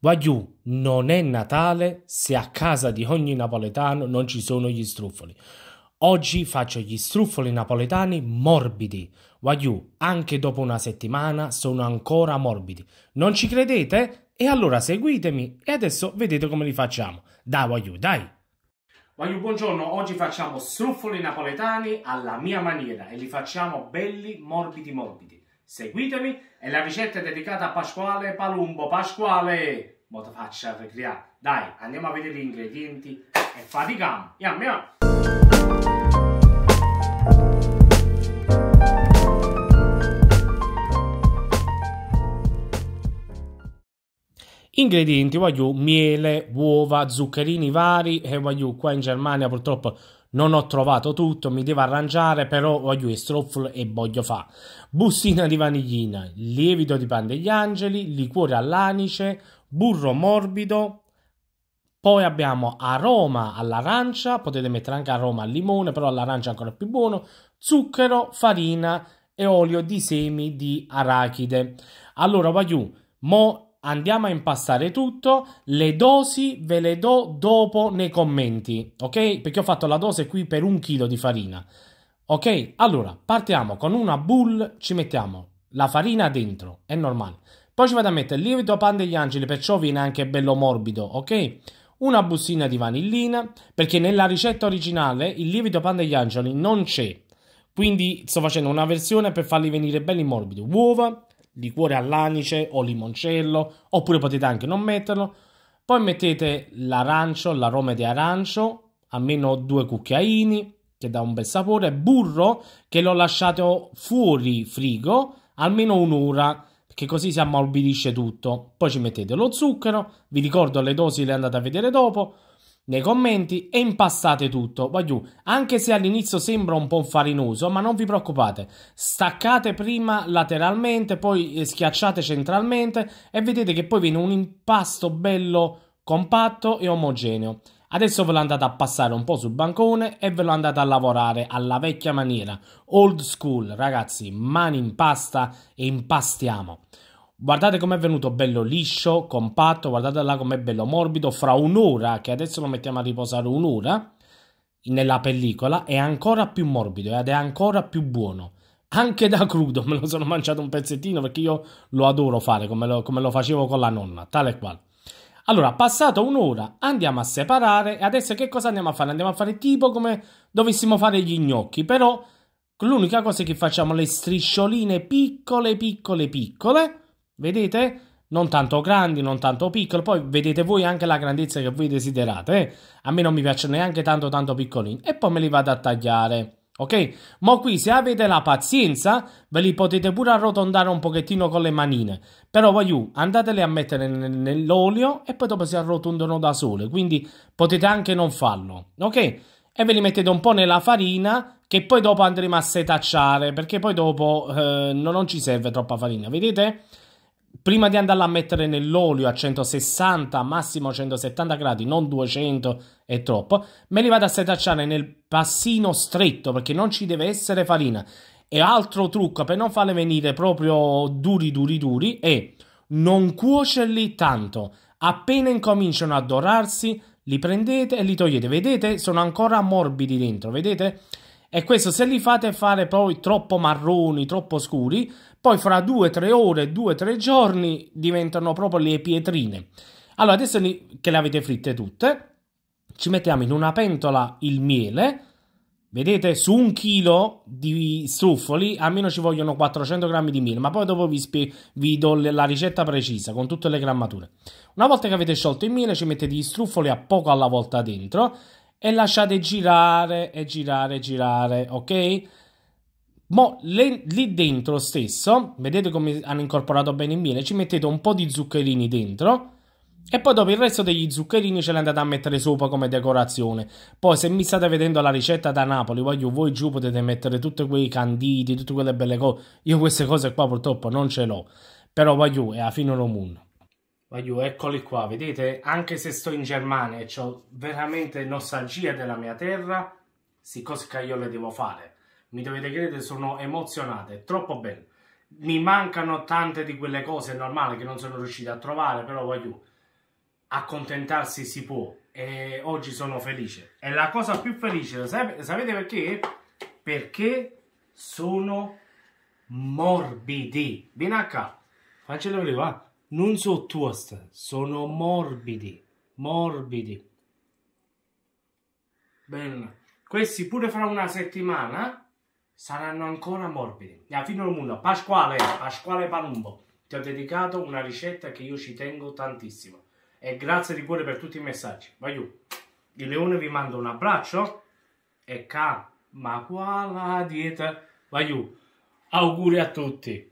Wagyu non è Natale se a casa di ogni napoletano non ci sono gli struffoli. Oggi faccio gli struffoli napoletani morbidi. Wagyu, anche dopo una settimana sono ancora morbidi. Non ci credete? E allora seguitemi e adesso vedete come li facciamo. Dai Wagyu, dai! Wagyu, buongiorno. Oggi facciamo struffoli napoletani alla mia maniera e li facciamo belli morbidi morbidi. Seguitemi, è la ricetta dedicata a Pasquale Palumbo. Pasquale! Mo te faccia ricreare. Dai, andiamo a vedere gli ingredienti e fatichiamo. Yam yam! Ingredienti, voglio miele, uova, zuccherini vari e voglio qua in Germania purtroppo non ho trovato tutto, mi devo arrangiare, però voglio stroffolo e voglio fa. Bustina di vaniglina, lievito di pan degli angeli, liquore all'anice, burro morbido, poi abbiamo aroma all'arancia, potete mettere anche aroma al limone, però all'arancia è ancora più buono, zucchero, farina e olio di semi di arachide. Allora, voglio... mo andiamo a impastare tutto, le dosi ve le do dopo nei commenti, ok? Perché ho fatto la dose qui per un chilo di farina. Ok, allora partiamo con una bull, ci mettiamo la farina dentro, è normale. Poi ci vado a mettere il lievito pan degli angeli, perciò viene anche bello morbido, ok? Una bustina di vanillina, perché nella ricetta originale il lievito pan degli angeli non c'è. Quindi sto facendo una versione per farli venire belli morbidi. Uova, liquore all'anice o limoncello, oppure potete anche non metterlo. Poi mettete l'arancio, l'aroma di arancio, almeno due cucchiaini, che dà un bel sapore, burro che l'ho lasciato fuori frigo almeno un'ora, perché così si ammorbidisce tutto. Poi ci mettete lo zucchero, vi ricordo le dosi le andate a vedere dopo, nei commenti e impastate tutto. Voglio, anche se all'inizio sembra un po' farinoso, ma non vi preoccupate. Staccate prima lateralmente, poi eh, schiacciate centralmente e vedete che poi viene un impasto bello compatto e omogeneo. Adesso ve lo andate a passare un po' sul bancone e ve lo andate a lavorare alla vecchia maniera, old school, ragazzi, mani in pasta e impastiamo. Guardate com'è venuto bello liscio, compatto, guardate là com'è bello morbido, fra un'ora, che adesso lo mettiamo a riposare un'ora, nella pellicola, è ancora più morbido ed è ancora più buono. Anche da crudo me lo sono mangiato un pezzettino perché io lo adoro fare come lo, come lo facevo con la nonna, tale e quale. Allora, passata un'ora, andiamo a separare e adesso che cosa andiamo a fare? Andiamo a fare tipo come dovessimo fare gli gnocchi, però l'unica cosa è che facciamo le striscioline piccole, piccole, piccole Vedete? Non tanto grandi, non tanto piccoli, poi vedete voi anche la grandezza che voi desiderate. Eh? A me non mi piacciono neanche tanto tanto piccolini. E poi me li vado a tagliare. Ok? Ma qui se avete la pazienza ve li potete pure arrotondare un pochettino con le manine. Però voglio, andateli a mettere nell'olio e poi dopo si arrotondano da sole. Quindi potete anche non farlo. Ok? E ve li mettete un po' nella farina che poi dopo andremo a setacciare perché poi dopo eh, non ci serve troppa farina. Vedete? prima di andarla a mettere nell'olio a 160, massimo 170 gradi, non 200 e troppo, me li vado a setacciare nel passino stretto perché non ci deve essere farina. E altro trucco per non farle venire proprio duri duri duri è non cuocerli tanto. Appena incominciano a dorarsi, li prendete e li togliete. Vedete? Sono ancora morbidi dentro, vedete? E questo se li fate fare poi troppo marroni, troppo scuri, poi fra due, tre ore, due, tre giorni diventano proprio le pietrine. Allora, adesso che le avete fritte tutte, ci mettiamo in una pentola il miele. Vedete, su un chilo di struffoli almeno ci vogliono 400 grammi di miele, ma poi dopo vi, spie- vi do la ricetta precisa con tutte le grammature. Una volta che avete sciolto il miele, ci mettete gli struffoli a poco alla volta dentro e lasciate girare e girare e girare, ok? Mo, le, lì dentro stesso, vedete come hanno incorporato bene il miele, ci mettete un po' di zuccherini dentro e poi dopo il resto degli zuccherini ce li andate a mettere sopra come decorazione. Poi se mi state vedendo la ricetta da Napoli, voglio voi giù potete mettere tutti quei canditi, tutte quelle belle cose. Io queste cose qua purtroppo non ce l'ho, però voglio è a fine Romun. Voglio, eccoli qua, vedete? Anche se sto in Germania e ho veramente nostalgia della mia terra, sì cose che io le devo fare mi dovete credere, sono emozionate, troppo bene. Mi mancano tante di quelle cose, è normale che non sono riuscito a trovare, però voglio accontentarsi si può e oggi sono felice. È la cosa più felice, sap sapete perché? Perché sono morbidi. Vieni qua, faccelo vedere, Non sono toast, sono morbidi, morbidi. Bene. Questi pure fra una settimana saranno ancora morbidi. E a fine del mondo, Pasquale, Pasquale Palumbo, ti ho dedicato una ricetta che io ci tengo tantissimo. E grazie di cuore per tutti i messaggi. Vaiù. Il leone vi manda un abbraccio e ca, ma qua la dieta. Vaiù. Auguri a tutti.